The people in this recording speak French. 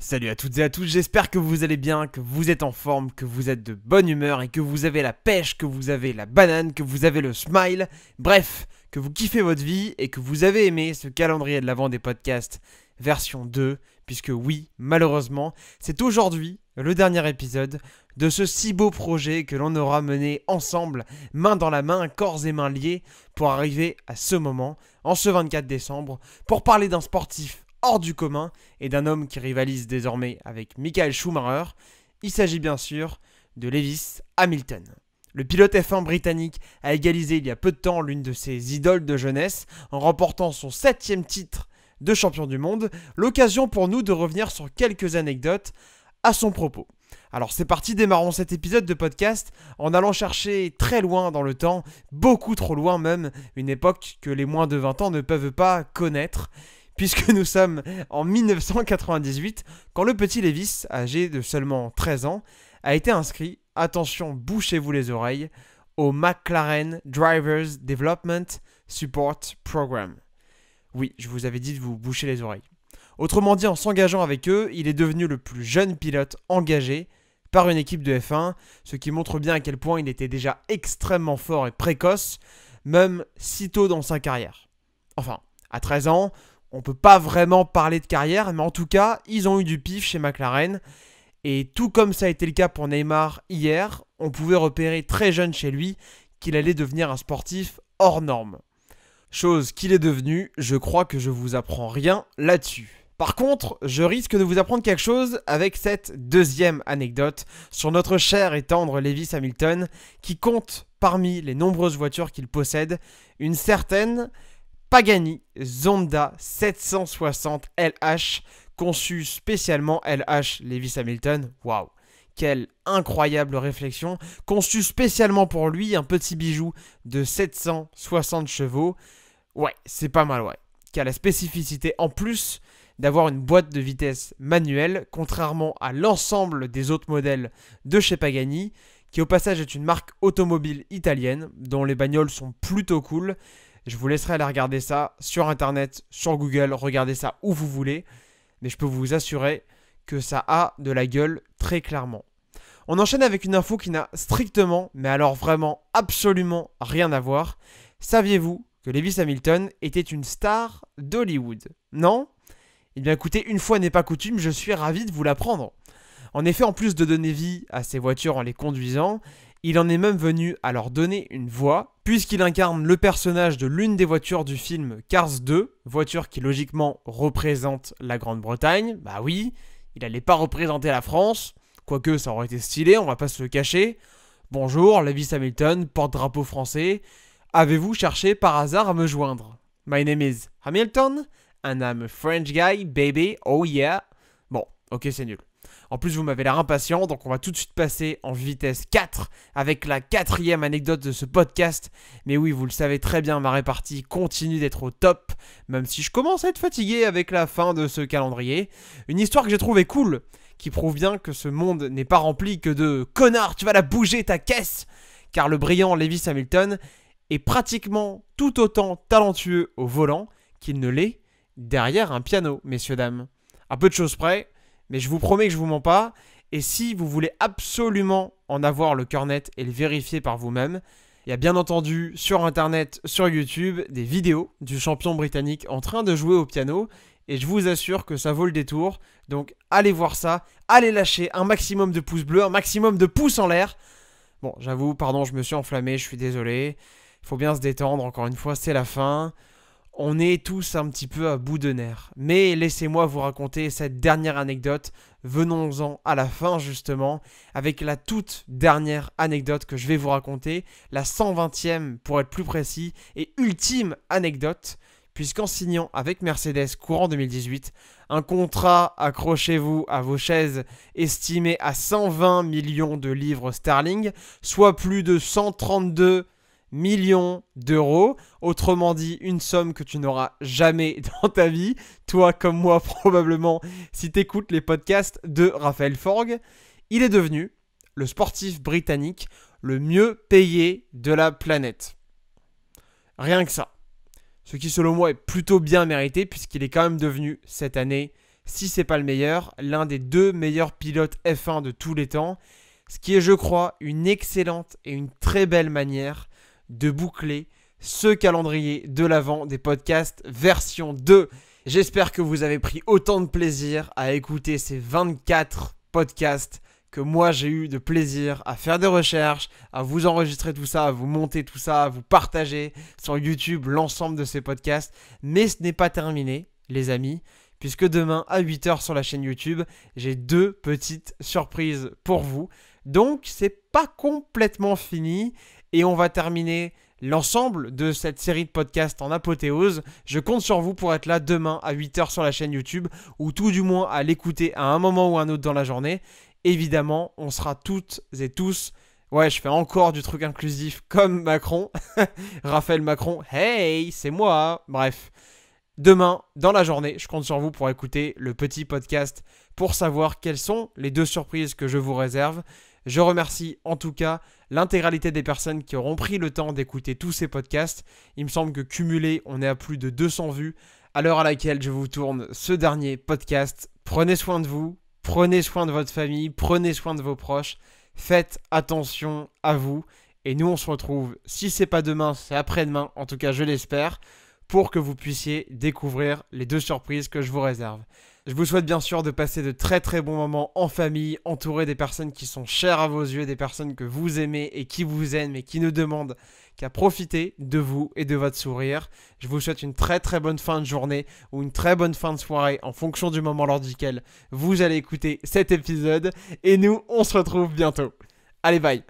Salut à toutes et à tous, j'espère que vous allez bien, que vous êtes en forme, que vous êtes de bonne humeur et que vous avez la pêche, que vous avez la banane, que vous avez le smile, bref, que vous kiffez votre vie et que vous avez aimé ce calendrier de l'avant des podcasts version 2, puisque oui, malheureusement, c'est aujourd'hui le dernier épisode de ce si beau projet que l'on aura mené ensemble, main dans la main, corps et mains liés, pour arriver à ce moment, en ce 24 décembre, pour parler d'un sportif hors du commun et d'un homme qui rivalise désormais avec Michael Schumacher. Il s'agit bien sûr de Lewis Hamilton. Le pilote F1 britannique a égalisé il y a peu de temps l'une de ses idoles de jeunesse en remportant son septième titre de champion du monde, l'occasion pour nous de revenir sur quelques anecdotes à son propos. Alors c'est parti, démarrons cet épisode de podcast en allant chercher très loin dans le temps, beaucoup trop loin même, une époque que les moins de 20 ans ne peuvent pas connaître puisque nous sommes en 1998, quand le petit Lévis, âgé de seulement 13 ans, a été inscrit, attention, bouchez-vous les oreilles, au McLaren Drivers Development Support Program. Oui, je vous avais dit de vous boucher les oreilles. Autrement dit, en s'engageant avec eux, il est devenu le plus jeune pilote engagé par une équipe de F1, ce qui montre bien à quel point il était déjà extrêmement fort et précoce, même si tôt dans sa carrière. Enfin, à 13 ans, on peut pas vraiment parler de carrière, mais en tout cas, ils ont eu du pif chez McLaren. Et tout comme ça a été le cas pour Neymar hier, on pouvait repérer très jeune chez lui qu'il allait devenir un sportif hors norme. Chose qu'il est devenu, je crois que je vous apprends rien là-dessus. Par contre, je risque de vous apprendre quelque chose avec cette deuxième anecdote sur notre cher et tendre Lewis Hamilton qui compte parmi les nombreuses voitures qu'il possède une certaine Pagani Zonda 760 LH, conçu spécialement LH Lewis Hamilton. Waouh quelle incroyable réflexion, conçu spécialement pour lui, un petit bijou de 760 chevaux. Ouais, c'est pas mal, ouais. Qui a la spécificité en plus d'avoir une boîte de vitesse manuelle, contrairement à l'ensemble des autres modèles de chez Pagani, qui au passage est une marque automobile italienne, dont les bagnoles sont plutôt cool, je vous laisserai aller regarder ça sur Internet, sur Google, regardez ça où vous voulez. Mais je peux vous assurer que ça a de la gueule très clairement. On enchaîne avec une info qui n'a strictement, mais alors vraiment absolument rien à voir. Saviez-vous que Lewis Hamilton était une star d'Hollywood Non Eh bien écoutez, une fois n'est pas coutume, je suis ravi de vous l'apprendre. En effet, en plus de donner vie à ses voitures en les conduisant, il en est même venu à leur donner une voix puisqu'il incarne le personnage de l'une des voitures du film Cars 2, voiture qui logiquement représente la Grande-Bretagne. Bah oui, il allait pas représenter la France, quoique ça aurait été stylé, on va pas se le cacher. Bonjour, Lewis Hamilton, porte-drapeau français. Avez-vous cherché par hasard à me joindre My name is Hamilton, and I'm a French guy, baby, oh yeah. Bon, ok, c'est nul. En plus, vous m'avez l'air impatient, donc on va tout de suite passer en vitesse 4 avec la quatrième anecdote de ce podcast. Mais oui, vous le savez très bien, ma répartie continue d'être au top, même si je commence à être fatigué avec la fin de ce calendrier. Une histoire que j'ai trouvée cool, qui prouve bien que ce monde n'est pas rempli que de Connard, tu vas la bouger ta caisse Car le brillant Lewis Hamilton est pratiquement tout autant talentueux au volant qu'il ne l'est derrière un piano, messieurs dames. À peu de choses près, mais je vous promets que je vous mens pas. Et si vous voulez absolument en avoir le cœur net et le vérifier par vous-même, il y a bien entendu sur internet, sur YouTube, des vidéos du champion britannique en train de jouer au piano. Et je vous assure que ça vaut le détour. Donc allez voir ça, allez lâcher un maximum de pouces bleus, un maximum de pouces en l'air. Bon, j'avoue, pardon, je me suis enflammé, je suis désolé. Il faut bien se détendre, encore une fois, c'est la fin. On est tous un petit peu à bout de nerfs. Mais laissez-moi vous raconter cette dernière anecdote. Venons-en à la fin justement, avec la toute dernière anecdote que je vais vous raconter, la 120e pour être plus précis, et ultime anecdote, puisqu'en signant avec Mercedes courant 2018, un contrat, accrochez-vous à vos chaises, estimé à 120 millions de livres sterling, soit plus de 132 millions d'euros. Autrement dit, une somme que tu n'auras jamais dans ta vie. Toi comme moi probablement si t'écoutes les podcasts de Raphaël Forgue. Il est devenu le sportif britannique le mieux payé de la planète. Rien que ça. Ce qui selon moi est plutôt bien mérité puisqu'il est quand même devenu cette année, si c'est pas le meilleur, l'un des deux meilleurs pilotes F1 de tous les temps. Ce qui est je crois une excellente et une très belle manière de boucler ce calendrier de l'avant des podcasts version 2. J'espère que vous avez pris autant de plaisir à écouter ces 24 podcasts que moi j'ai eu de plaisir à faire des recherches, à vous enregistrer tout ça, à vous monter tout ça, à vous partager sur YouTube l'ensemble de ces podcasts. Mais ce n'est pas terminé, les amis, puisque demain à 8h sur la chaîne YouTube, j'ai deux petites surprises pour vous. Donc c'est pas complètement fini. Et on va terminer l'ensemble de cette série de podcasts en apothéose. Je compte sur vous pour être là demain à 8h sur la chaîne YouTube, ou tout du moins à l'écouter à un moment ou un autre dans la journée. Évidemment, on sera toutes et tous... Ouais, je fais encore du truc inclusif comme Macron. Raphaël Macron, hey, c'est moi. Bref, demain, dans la journée, je compte sur vous pour écouter le petit podcast pour savoir quelles sont les deux surprises que je vous réserve. Je remercie en tout cas l'intégralité des personnes qui auront pris le temps d'écouter tous ces podcasts. Il me semble que cumulé, on est à plus de 200 vues à l'heure à laquelle je vous tourne ce dernier podcast. Prenez soin de vous, prenez soin de votre famille, prenez soin de vos proches, faites attention à vous. Et nous, on se retrouve, si c'est pas demain, c'est après-demain, en tout cas je l'espère, pour que vous puissiez découvrir les deux surprises que je vous réserve. Je vous souhaite bien sûr de passer de très très bons moments en famille, entouré des personnes qui sont chères à vos yeux, des personnes que vous aimez et qui vous aiment et qui ne demandent qu'à profiter de vous et de votre sourire. Je vous souhaite une très très bonne fin de journée ou une très bonne fin de soirée en fonction du moment lors duquel vous allez écouter cet épisode. Et nous, on se retrouve bientôt. Allez, bye